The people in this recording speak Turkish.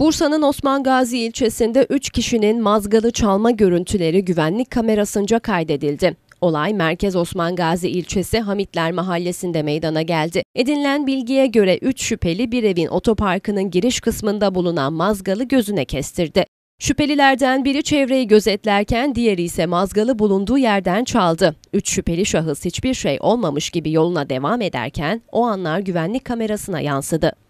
Bursa'nın Osman Gazi ilçesinde 3 kişinin mazgalı çalma görüntüleri güvenlik kamerasınca kaydedildi. Olay Merkez Osman Gazi ilçesi Hamitler Mahallesi'nde meydana geldi. Edinilen bilgiye göre 3 şüpheli bir evin otoparkının giriş kısmında bulunan mazgalı gözüne kestirdi. Şüphelilerden biri çevreyi gözetlerken diğeri ise mazgalı bulunduğu yerden çaldı. Üç şüpheli şahıs hiçbir şey olmamış gibi yoluna devam ederken o anlar güvenlik kamerasına yansıdı.